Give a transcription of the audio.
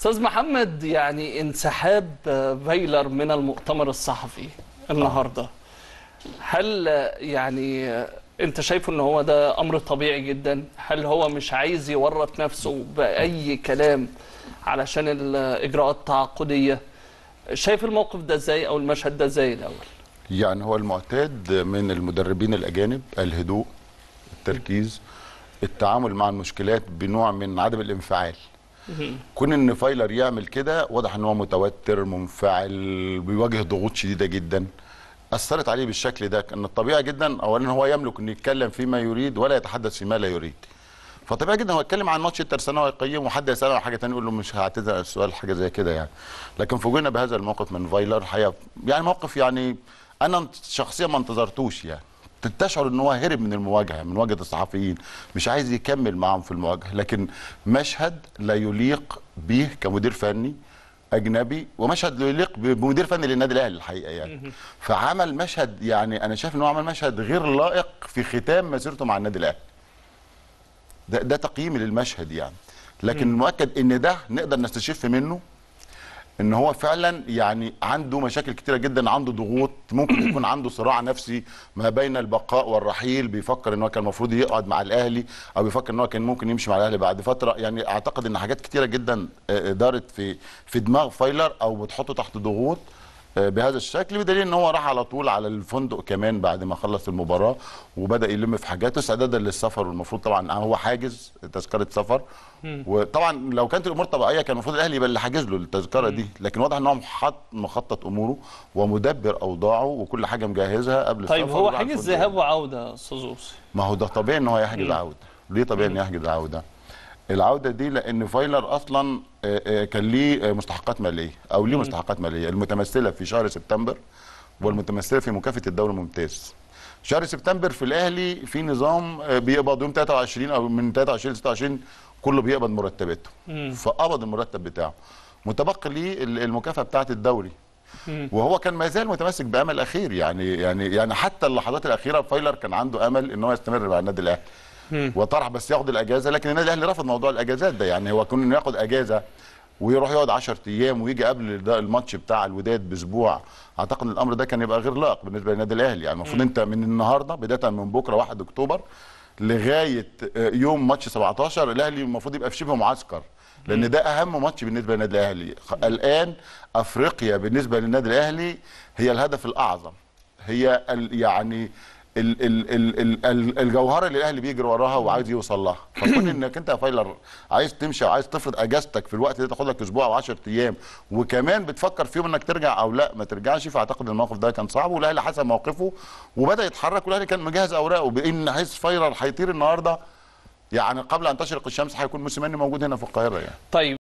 استاذ محمد يعني انسحاب فيلر من المؤتمر الصحفي النهارده هل يعني انت شايفه ان هو ده امر طبيعي جدا هل هو مش عايز يورط نفسه باي كلام علشان الاجراءات التعاقديه شايف الموقف ده ازاي او المشهد ده ازاي الاول يعني هو المعتاد من المدربين الاجانب الهدوء التركيز التعامل مع المشكلات بنوع من عدم الانفعال كون ان فايلر يعمل كده واضح ان هو متوتر منفعل بيواجه ضغوط شديده جدا اثرت عليه بالشكل ده ان الطبيعي جدا اولا هو يملك انه يتكلم فيما يريد ولا يتحدث فيما لا يريد فطبيعي جدا هو يتكلم عن ماتش الترسانه ويقيم وحد يساله حاجه ثانيه يقول له مش هعتذر على السؤال حاجه زي كده يعني لكن فوجئنا بهذا الموقف من فايلر حقيقه يعني موقف يعني انا شخصيا ما انتظرتوش يعني تشعر ان هو هرب من المواجهه من مواجهه الصحفيين مش عايز يكمل معاهم في المواجهه لكن مشهد لا يليق به كمدير فني اجنبي ومشهد لا يليق بمدير فني للنادي الاهلي الحقيقه يعني فعمل مشهد يعني انا شايف ان هو عمل مشهد غير لائق في ختام مسيرته مع النادي الاهلي ده ده تقييمي للمشهد يعني لكن المؤكد ان ده نقدر نستشف منه ان هو فعلا يعني عنده مشاكل كتيره جدا عنده ضغوط ممكن يكون عنده صراع نفسي ما بين البقاء والرحيل بيفكر ان هو كان المفروض يقعد مع الاهلي او بيفكر ان هو كان ممكن يمشي مع الاهلي بعد فتره يعني اعتقد ان حاجات كتيره جدا آه، دارت في في دماغ فايلر او بتحطه تحت ضغوط آه، بهذا الشكل بدليل ان هو راح على طول على الفندق كمان بعد ما خلص المباراه وبدا يلم في حاجاته استعدادا للسفر والمفروض طبعا آه، هو حاجز تذكره سفر وطبعا لو كانت الامور طبيعيه كان المفروض الاهلي يبقى اللي حاجز له التذكره دي لكن واضح ان هو مخطط اموره ومدبر اوضاعه وكل حاجه مجهزها قبل طيب، السفر طيب هو حاجز ذهاب وعوده استاذ ما هو ده طبيعي ان هو يحجز عوده ليه طبيعي ان يحجز عوده العوده دي لان فايلر اصلا آه، آه، كان ليه آه، مستحقات ماليه او ليه مستحقات ماليه المتمثله في شهر سبتمبر والمتمثله في مكافاه الدوري الممتاز شهر سبتمبر في الاهلي في نظام بيقبض يوم 23 او من 23 ل 26 كله بيقبض مرتباته فقبض المرتب بتاعه متبقي ليه المكافاه بتاعه الدوري وهو كان ما زال متمسك بامل اخير يعني يعني يعني حتى اللحظات الاخيره فايلر كان عنده امل ان هو يستمر مع النادي الاهلي وطرح بس ياخد الاجازه لكن النادي الاهلي رفض موضوع الاجازات ده يعني هو كون انه ياخد اجازه ويروح يقعد 10 ايام ويجي قبل الماتش بتاع الوداد باسبوع اعتقد ان الامر ده كان يبقى غير لائق بالنسبه للنادي الاهلي يعني المفروض انت من النهارده بدايه من بكره 1 اكتوبر لغايه آه، يوم ماتش 17 الاهلي المفروض يبقى في شبه معسكر لان ده اهم ماتش بالنسبه للنادي الاهلي الان افريقيا بالنسبه للنادي الاهلي هي الهدف الاعظم هي يعني ال ال ال ال ال الجوهره اللي الاهلي بيجري وراها وعايز يوصل لها فكون انك انت يا فايلر عايز تمشي وعايز تفرض اجازتك في الوقت ده تاخد لك اسبوع او 10 ايام وكمان بتفكر فيهم انك ترجع او لا ما ترجعش فاعتقد الموقف ده كان صعب والاهلي حسب موقفه وبدا يتحرك والاهلي كان مجهز اوراقه بان عايز فايلر هيطير النهارده يعني قبل ان تشرق الشمس هيكون موسيماني موجود هنا في القاهره يعني طيب